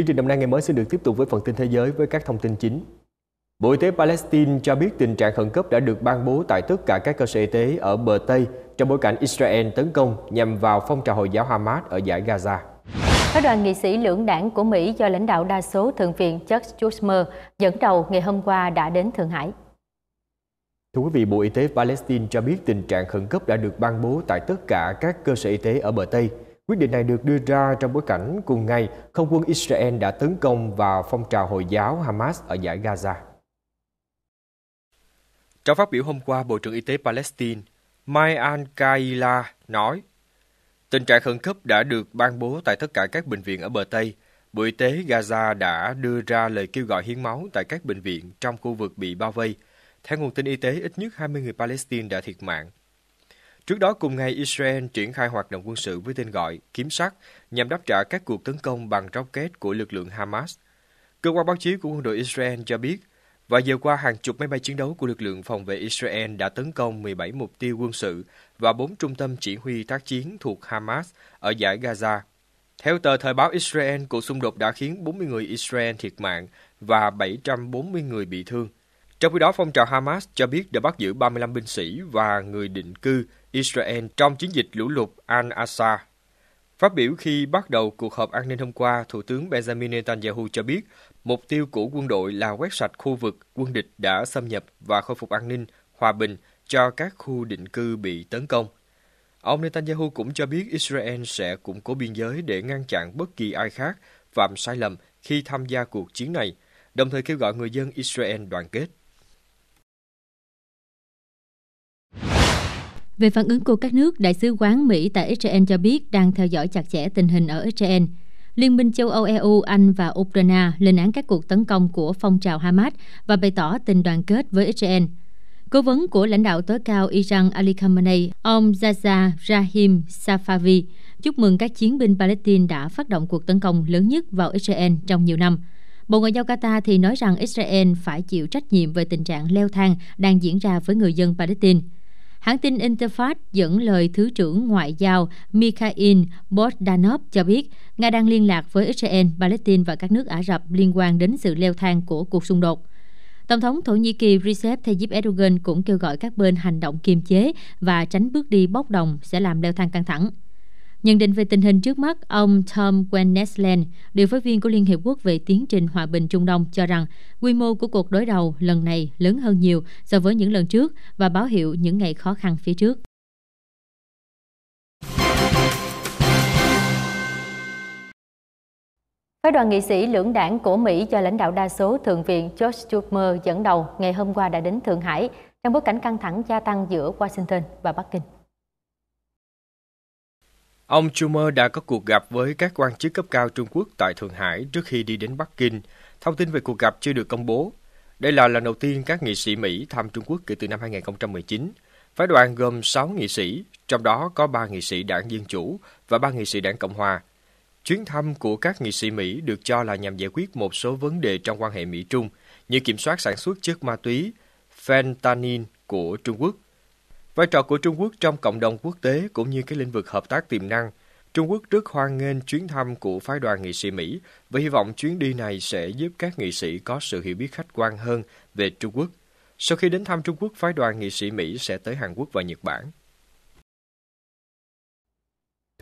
Chương trình Đồng Nai ngày mới xin được tiếp tục với phần tin thế giới với các thông tin chính. Bộ Y tế Palestine cho biết tình trạng khẩn cấp đã được ban bố tại tất cả các cơ sở y tế ở bờ Tây trong bối cảnh Israel tấn công nhằm vào phong trào Hồi giáo Hamas ở giải Gaza. Các đoàn nghị sĩ lưỡng đảng của Mỹ do lãnh đạo đa số Thượng viện Chuck Schumer dẫn đầu ngày hôm qua đã đến Thượng Hải. Thưa quý vị, Bộ Y tế Palestine cho biết tình trạng khẩn cấp đã được ban bố tại tất cả các cơ sở y tế ở bờ Tây Quyết định này được đưa ra trong bối cảnh cùng ngày không quân Israel đã tấn công vào phong trào Hồi giáo Hamas ở giải Gaza. Trong phát biểu hôm qua, Bộ trưởng Y tế Palestine Mai Al-Kaila nói, tình trạng khẩn cấp đã được ban bố tại tất cả các bệnh viện ở bờ Tây. Bộ Y tế Gaza đã đưa ra lời kêu gọi hiến máu tại các bệnh viện trong khu vực bị bao vây. Theo nguồn tin y tế, ít nhất 20 người Palestine đã thiệt mạng Trước đó cùng ngày, Israel triển khai hoạt động quân sự với tên gọi Kiếm sát nhằm đáp trả các cuộc tấn công bằng rocket của lực lượng Hamas. Cơ quan báo chí của quân đội Israel cho biết, và giờ qua hàng chục máy bay chiến đấu của lực lượng phòng vệ Israel đã tấn công 17 mục tiêu quân sự và 4 trung tâm chỉ huy tác chiến thuộc Hamas ở giải Gaza. Theo tờ Thời báo Israel, cuộc xung đột đã khiến 40 người Israel thiệt mạng và 740 người bị thương. Trong khi đó, phong trào Hamas cho biết đã bắt giữ 35 binh sĩ và người định cư Israel trong chiến dịch lũ lụt Al-Aqsa. Phát biểu khi bắt đầu cuộc họp an ninh hôm qua, Thủ tướng Benjamin Netanyahu cho biết mục tiêu của quân đội là quét sạch khu vực quân địch đã xâm nhập và khôi phục an ninh, hòa bình cho các khu định cư bị tấn công. Ông Netanyahu cũng cho biết Israel sẽ củng cố biên giới để ngăn chặn bất kỳ ai khác phạm sai lầm khi tham gia cuộc chiến này, đồng thời kêu gọi người dân Israel đoàn kết. Về phản ứng của các nước, Đại sứ quán Mỹ tại Israel cho biết đang theo dõi chặt chẽ tình hình ở Israel. Liên minh châu Âu EU, Anh và Ukraine lên án các cuộc tấn công của phong trào Hamas và bày tỏ tình đoàn kết với Israel. Cố vấn của lãnh đạo tối cao Iran Ali Khamenei, ông Zaza Rahim Safavi, chúc mừng các chiến binh Palestine đã phát động cuộc tấn công lớn nhất vào Israel trong nhiều năm. Bộ Ngoại giao Qatar thì nói rằng Israel phải chịu trách nhiệm về tình trạng leo thang đang diễn ra với người dân Palestine. Hãng tin Interfax dẫn lời Thứ trưởng Ngoại giao Mikhail Bogdanov cho biết Nga đang liên lạc với Israel, Palestine và các nước Ả Rập liên quan đến sự leo thang của cuộc xung đột. Tổng thống Thổ Nhĩ Kỳ Recep Tayyip Erdogan cũng kêu gọi các bên hành động kiềm chế và tránh bước đi bốc đồng sẽ làm leo thang căng thẳng. Nhận định về tình hình trước mắt, ông Tom Wennesland, điều phối viên của Liên Hiệp Quốc về tiến trình hòa bình Trung Đông, cho rằng quy mô của cuộc đối đầu lần này lớn hơn nhiều so với những lần trước và báo hiệu những ngày khó khăn phía trước. Phái đoàn nghị sĩ lưỡng đảng của Mỹ do lãnh đạo đa số Thượng viện George Schumer dẫn đầu ngày hôm qua đã đến Thượng Hải trong bối cảnh căng thẳng gia tăng giữa Washington và Bắc Kinh. Ông Schumer đã có cuộc gặp với các quan chức cấp cao Trung Quốc tại Thượng Hải trước khi đi đến Bắc Kinh. Thông tin về cuộc gặp chưa được công bố. Đây là lần đầu tiên các nghị sĩ Mỹ thăm Trung Quốc kể từ năm 2019. Phái đoàn gồm 6 nghị sĩ, trong đó có 3 nghị sĩ đảng Dân Chủ và 3 nghị sĩ đảng Cộng Hòa. Chuyến thăm của các nghị sĩ Mỹ được cho là nhằm giải quyết một số vấn đề trong quan hệ Mỹ-Trung, như kiểm soát sản xuất chất ma túy, fentanyl của Trung Quốc – Vai trò của Trung Quốc trong cộng đồng quốc tế cũng như cái lĩnh vực hợp tác tiềm năng, Trung Quốc rất hoan nghênh chuyến thăm của phái đoàn nghị sĩ Mỹ và hy vọng chuyến đi này sẽ giúp các nghị sĩ có sự hiểu biết khách quan hơn về Trung Quốc. Sau khi đến thăm Trung Quốc, phái đoàn nghị sĩ Mỹ sẽ tới Hàn Quốc và Nhật Bản.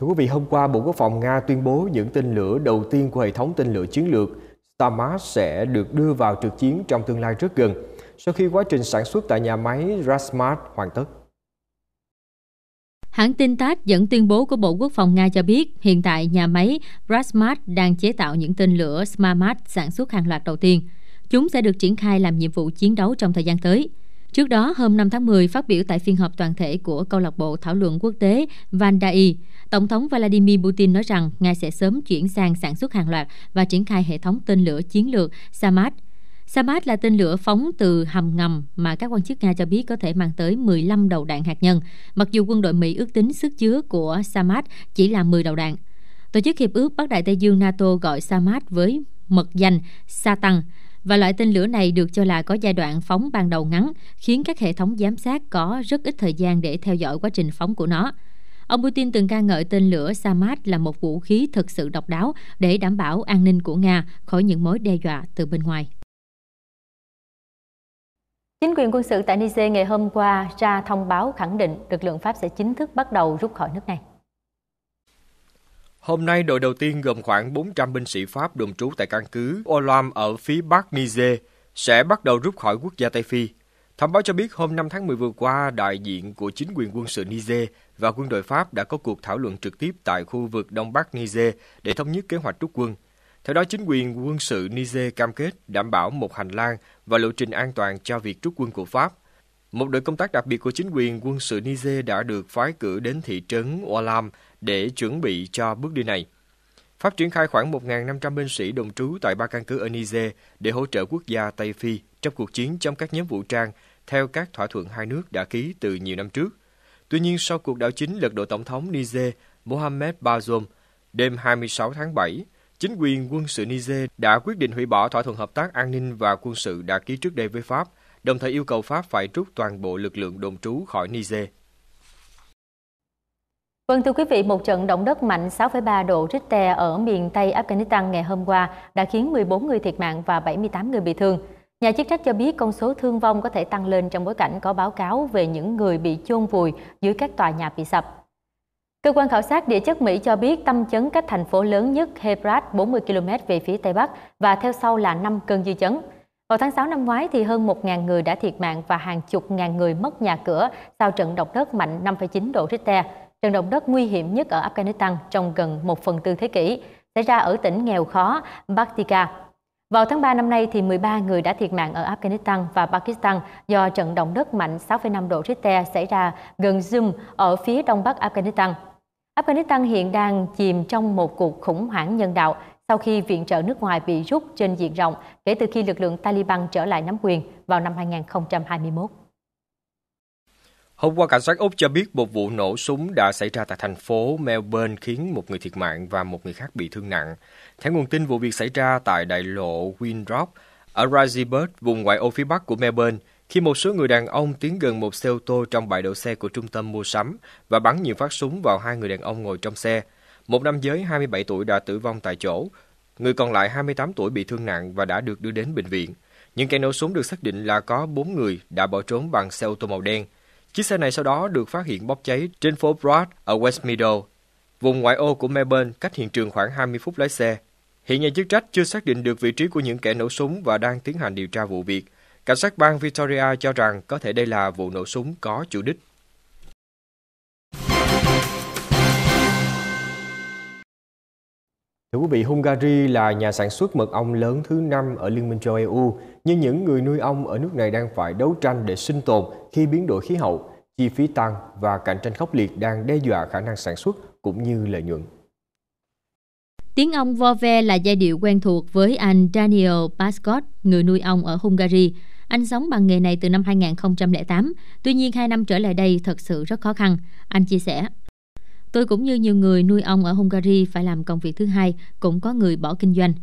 Thưa quý vị, hôm qua Bộ Quốc phòng Nga tuyên bố những tên lửa đầu tiên của hệ thống tên lửa chiến lược Stamart sẽ được đưa vào trực chiến trong tương lai rất gần, sau khi quá trình sản xuất tại nhà máy Rasmat hoàn tất. Hãng tin TASS dẫn tuyên bố của Bộ Quốc phòng Nga cho biết hiện tại nhà máy Brasmat đang chế tạo những tên lửa Smamat sản xuất hàng loạt đầu tiên. Chúng sẽ được triển khai làm nhiệm vụ chiến đấu trong thời gian tới. Trước đó, hôm 5 tháng 10, phát biểu tại phiên họp toàn thể của câu lạc bộ thảo luận quốc tế Vandai, Tổng thống Vladimir Putin nói rằng Nga sẽ sớm chuyển sang sản xuất hàng loạt và triển khai hệ thống tên lửa chiến lược Samad – Samat là tên lửa phóng từ hầm ngầm mà các quan chức Nga cho biết có thể mang tới 15 đầu đạn hạt nhân, mặc dù quân đội Mỹ ước tính sức chứa của Samat chỉ là 10 đầu đạn. Tổ chức Hiệp ước Bắc Đại Tây Dương NATO gọi Samat với mật danh Satan và loại tên lửa này được cho là có giai đoạn phóng ban đầu ngắn, khiến các hệ thống giám sát có rất ít thời gian để theo dõi quá trình phóng của nó. Ông Putin từng ca ngợi tên lửa Samat là một vũ khí thực sự độc đáo để đảm bảo an ninh của Nga khỏi những mối đe dọa từ bên ngoài. Chính quyền quân sự tại Niger ngày hôm qua ra thông báo khẳng định lực lượng Pháp sẽ chính thức bắt đầu rút khỏi nước này. Hôm nay, đội đầu tiên gồm khoảng 400 binh sĩ Pháp đồn trú tại căn cứ Olam ở phía bắc Niger sẽ bắt đầu rút khỏi quốc gia Tây Phi. Thông báo cho biết hôm 5 tháng 10 vừa qua, đại diện của chính quyền quân sự Niger và quân đội Pháp đã có cuộc thảo luận trực tiếp tại khu vực đông bắc Niger để thống nhất kế hoạch rút quân – theo đó, chính quyền quân sự Niger cam kết đảm bảo một hành lang và lộ trình an toàn cho việc rút quân của Pháp. Một đội công tác đặc biệt của chính quyền quân sự Niger đã được phái cử đến thị trấn Olam để chuẩn bị cho bước đi này. Pháp triển khai khoảng 1.500 binh sĩ đồng trú tại ba căn cứ ở Niger để hỗ trợ quốc gia Tây Phi trong cuộc chiến chống các nhóm vũ trang theo các thỏa thuận hai nước đã ký từ nhiều năm trước. Tuy nhiên, sau cuộc đảo chính lật đổ Tổng thống Niger Mohamed Bazoum đêm 26 tháng 7, Chính quyền quân sự Niger đã quyết định hủy bỏ thỏa thuận hợp tác an ninh và quân sự đã ký trước đây với Pháp, đồng thời yêu cầu Pháp phải rút toàn bộ lực lượng đồn trú khỏi Niger. Vâng thưa quý vị, một trận động đất mạnh 6,3 độ Richter ở miền Tây Afghanistan ngày hôm qua đã khiến 14 người thiệt mạng và 78 người bị thương. Nhà chức trách cho biết con số thương vong có thể tăng lên trong bối cảnh có báo cáo về những người bị chôn vùi dưới các tòa nhà bị sập. Cơ quan khảo sát địa chất Mỹ cho biết tâm chấn cách thành phố lớn nhất Hebrad 40 km về phía Tây Bắc và theo sau là 5 cơn dư chấn. Vào tháng 6 năm ngoái, thì hơn 1.000 người đã thiệt mạng và hàng chục ngàn người mất nhà cửa sau trận động đất mạnh 5,9 độ Richter, trận động đất nguy hiểm nhất ở Afghanistan trong gần một phần tư thế kỷ, xảy ra ở tỉnh nghèo khó Bakhtika. Vào tháng 3 năm nay, thì 13 người đã thiệt mạng ở Afghanistan và Pakistan do trận động đất mạnh 6,5 độ Richter xảy ra gần Zoom ở phía đông bắc Afghanistan. Afghanistan hiện đang chìm trong một cuộc khủng hoảng nhân đạo sau khi viện trợ nước ngoài bị rút trên diện rộng kể từ khi lực lượng Taliban trở lại nắm quyền vào năm 2021. Hôm qua, cảnh sát Úc cho biết một vụ nổ súng đã xảy ra tại thành phố Melbourne khiến một người thiệt mạng và một người khác bị thương nặng. Theo nguồn tin, vụ việc xảy ra tại đại lộ Windrock ở Razibert, vùng ngoại ô phía bắc của Melbourne khi một số người đàn ông tiến gần một xe ô tô trong bãi đậu xe của trung tâm mua sắm và bắn nhiều phát súng vào hai người đàn ông ngồi trong xe. Một nam giới 27 tuổi đã tử vong tại chỗ, người còn lại 28 tuổi bị thương nặng và đã được đưa đến bệnh viện. Những kẻ nổ súng được xác định là có 4 người đã bỏ trốn bằng xe ô tô màu đen. Chiếc xe này sau đó được phát hiện bốc cháy trên phố Broad ở West Meadow, vùng ngoại ô của Melbourne cách hiện trường khoảng 20 phút lái xe. Hiện nhà chức trách chưa xác định được vị trí của những kẻ nổ súng và đang tiến hành điều tra vụ việc. Cảnh sát bang Victoria cho rằng có thể đây là vụ nổ súng có chủ đích. Thưa quý vị, Hungary là nhà sản xuất mật ong lớn thứ năm ở Liên minh châu EU, nhưng những người nuôi ong ở nước này đang phải đấu tranh để sinh tồn khi biến đổi khí hậu, chi phí tăng và cạnh tranh khốc liệt đang đe dọa khả năng sản xuất cũng như lợi nhuận. Tiếng ong vo ve là giai điệu quen thuộc với anh Daniel Pascott, người nuôi ong ở Hungary. Anh sống bằng nghề này từ năm 2008, tuy nhiên 2 năm trở lại đây thật sự rất khó khăn, anh chia sẻ. Tôi cũng như nhiều người nuôi ong ở Hungary phải làm công việc thứ hai, cũng có người bỏ kinh doanh.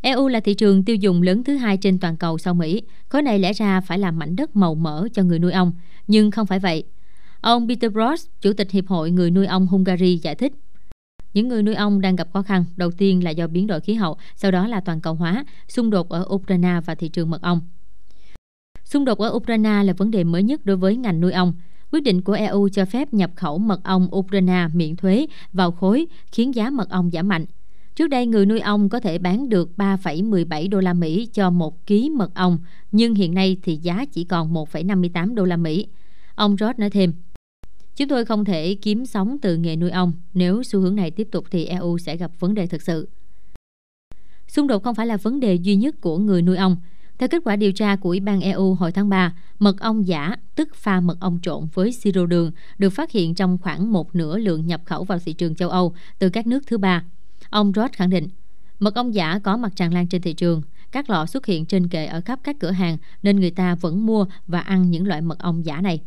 EU là thị trường tiêu dùng lớn thứ hai trên toàn cầu sau Mỹ. Khối này lẽ ra phải làm mảnh đất màu mỡ cho người nuôi ong, nhưng không phải vậy. Ông Peter Bross, Chủ tịch Hiệp hội Người nuôi ong Hungary giải thích. Những người nuôi ong đang gặp khó khăn, đầu tiên là do biến đổi khí hậu, sau đó là toàn cầu hóa, xung đột ở Ukraine và thị trường mật ong. Xung đột ở Ukraine là vấn đề mới nhất đối với ngành nuôi ong. Quyết định của EU cho phép nhập khẩu mật ong Ukraine miễn thuế vào khối, khiến giá mật ong giảm mạnh. Trước đây, người nuôi ong có thể bán được 3,17 đô la Mỹ cho 1 ký mật ong, nhưng hiện nay thì giá chỉ còn 1,58 đô la Mỹ. Ông Rod nói thêm, Chúng tôi không thể kiếm sống từ nghề nuôi ong. Nếu xu hướng này tiếp tục thì EU sẽ gặp vấn đề thực sự. Xung đột không phải là vấn đề duy nhất của người nuôi ong. Theo kết quả điều tra của Ủy ban EU hồi tháng 3, mật ong giả, tức pha mật ong trộn với siro đường, được phát hiện trong khoảng một nửa lượng nhập khẩu vào thị trường châu Âu từ các nước thứ ba. Ông Roth khẳng định, mật ong giả có mặt tràn lan trên thị trường. Các lọ xuất hiện trên kệ ở khắp các cửa hàng nên người ta vẫn mua và ăn những loại mật ong giả này.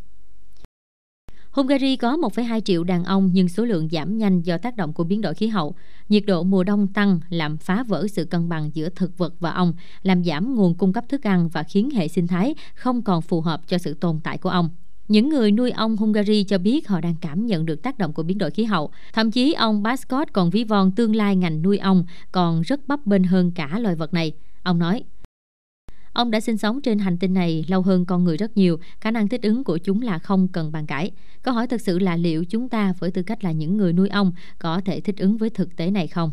Hungary có 1,2 triệu đàn ông nhưng số lượng giảm nhanh do tác động của biến đổi khí hậu. Nhiệt độ mùa đông tăng làm phá vỡ sự cân bằng giữa thực vật và ong, làm giảm nguồn cung cấp thức ăn và khiến hệ sinh thái không còn phù hợp cho sự tồn tại của ong. Những người nuôi ong Hungary cho biết họ đang cảm nhận được tác động của biến đổi khí hậu. Thậm chí ông Bascott còn ví von tương lai ngành nuôi ong còn rất bấp bênh hơn cả loài vật này. Ông nói, Ông đã sinh sống trên hành tinh này lâu hơn con người rất nhiều, khả năng thích ứng của chúng là không cần bàn cãi. Câu hỏi thật sự là liệu chúng ta với tư cách là những người nuôi ong có thể thích ứng với thực tế này không?